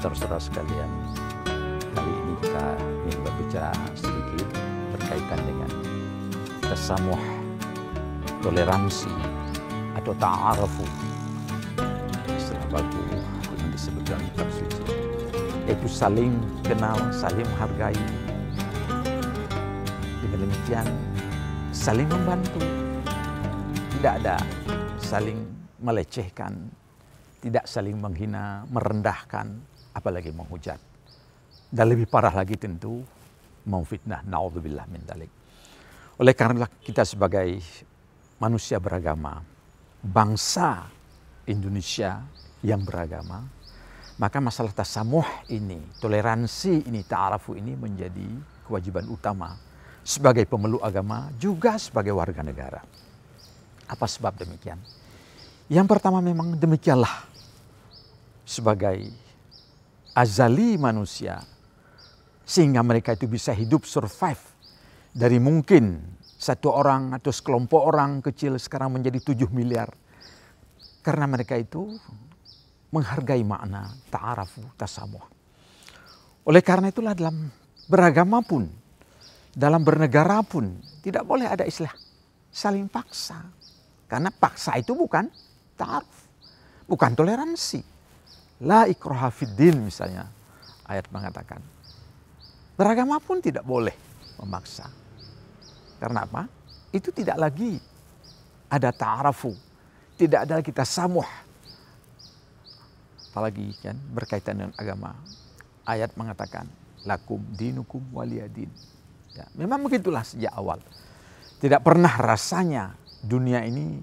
saudara-saudara sekalian, kali ini kita ingin berbicara sedikit berkaitan dengan kesamuh, toleransi, atau ta'arufu. Istilah bagus yang disebut dalam kitab suci. Yaitu saling kenal, saling menghargai. Dengan demikian, saling membantu. Tidak ada saling melecehkan, tidak saling menghina, merendahkan, apalagi menghujat. Dan lebih parah lagi tentu memfitnah. Naudzubillah min dalik. Oleh karena kita sebagai manusia beragama, bangsa Indonesia yang beragama, maka masalah tasamuh ini, toleransi ini, ta'arafu ini menjadi kewajiban utama sebagai pemeluk agama juga sebagai warga negara. Apa sebab demikian? Yang pertama memang demikianlah sebagai azali manusia sehingga mereka itu bisa hidup survive dari mungkin satu orang atau sekelompok orang kecil sekarang menjadi tujuh miliar karena mereka itu menghargai makna ta'arafu tasamuh. Oleh karena itulah dalam beragama pun, dalam bernegara pun tidak boleh ada istilah saling paksa. Karena paksa itu bukan ta'aruf, bukan toleransi. La ikroha fiddin misalnya ayat mengatakan. Beragama pun tidak boleh memaksa. Karena apa? Itu tidak lagi ada ta'arafu. Tidak ada kita samuh. Apalagi kan berkaitan dengan agama. Ayat mengatakan, lakum dinukum waliyadin. Ya, memang begitulah sejak awal. Tidak pernah rasanya dunia ini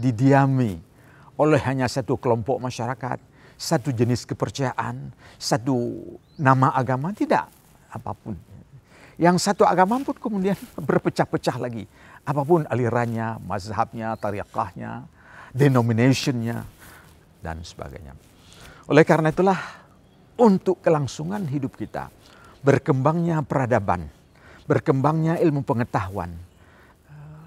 didiami oleh hanya satu kelompok masyarakat satu jenis kepercayaan, satu nama agama, tidak apapun. Yang satu agama pun kemudian berpecah-pecah lagi. Apapun alirannya, mazhabnya, tariqahnya, denominationnya, dan sebagainya. Oleh karena itulah untuk kelangsungan hidup kita, berkembangnya peradaban, berkembangnya ilmu pengetahuan, eh,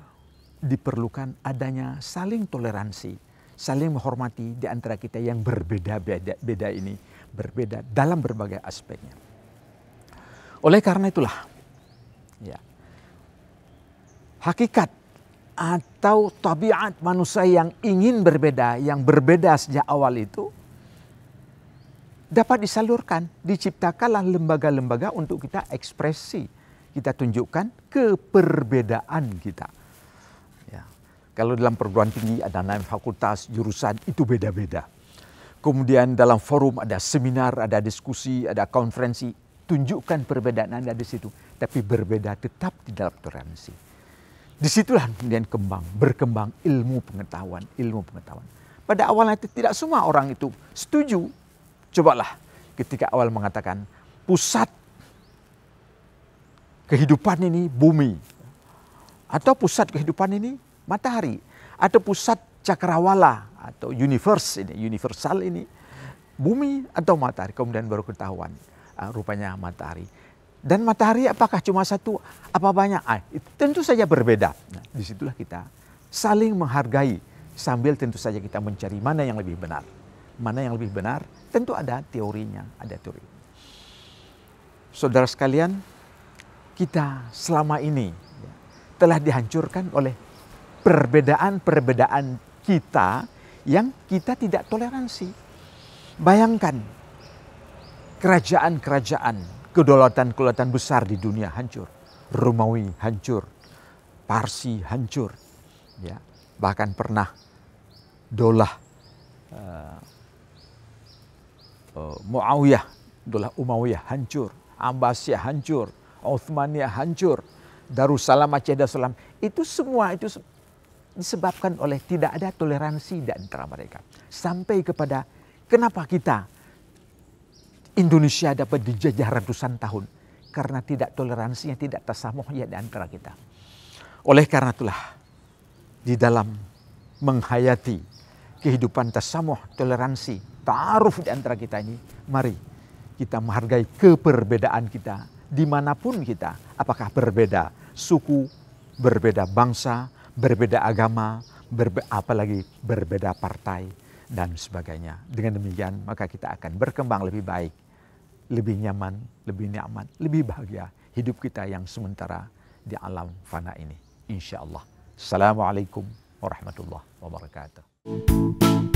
diperlukan adanya saling toleransi, saling menghormati di antara kita yang berbeda-beda beda ini, berbeda dalam berbagai aspeknya. Oleh karena itulah, ya, hakikat atau tabiat manusia yang ingin berbeda, yang berbeda sejak awal itu dapat disalurkan, diciptakanlah lembaga-lembaga untuk kita ekspresi, kita tunjukkan keperbedaan kita kalau dalam perguruan tinggi ada enam fakultas, jurusan itu beda-beda. Kemudian dalam forum ada seminar, ada diskusi, ada konferensi. Tunjukkan perbedaan Anda di situ. Tapi berbeda tetap di dalam toleransi. Disitulah kemudian kembang, berkembang ilmu pengetahuan, ilmu pengetahuan. Pada awalnya tidak semua orang itu setuju. Cobalah ketika awal mengatakan pusat kehidupan ini bumi atau pusat kehidupan ini matahari, ada pusat cakrawala atau universe ini, universal ini, bumi atau matahari. Kemudian baru ketahuan uh, rupanya matahari. Dan matahari apakah cuma satu? Apa banyak? Ah, tentu saja berbeda. Nah, disitulah kita saling menghargai sambil tentu saja kita mencari mana yang lebih benar. Mana yang lebih benar? Tentu ada teorinya, ada teori. Saudara sekalian, kita selama ini ya, telah dihancurkan oleh perbedaan-perbedaan kita yang kita tidak toleransi. Bayangkan kerajaan-kerajaan, kedaulatan-kedaulatan besar di dunia hancur. Romawi hancur, Parsi hancur. Ya, bahkan pernah dolah uh, eh, uh, eh, Muawiyah, dolah Umayyah hancur, Abbasiyah hancur, Uthmaniyah hancur, Darussalam Aceh Darussalam. Itu semua itu disebabkan oleh tidak ada toleransi di antara mereka. Sampai kepada kenapa kita Indonesia dapat dijajah ratusan tahun. Karena tidak toleransinya, tidak tersamuh ya di antara kita. Oleh karena itulah, di dalam menghayati kehidupan tersamuh, toleransi, ta'aruf di antara kita ini, mari kita menghargai keperbedaan kita dimanapun kita, apakah berbeda suku, berbeda bangsa, berbeda agama, berbe apalagi berbeda partai dan sebagainya. Dengan demikian maka kita akan berkembang lebih baik, lebih nyaman, lebih nyaman, lebih bahagia hidup kita yang sementara di alam fana ini. Insya Allah. Assalamualaikum warahmatullahi wabarakatuh.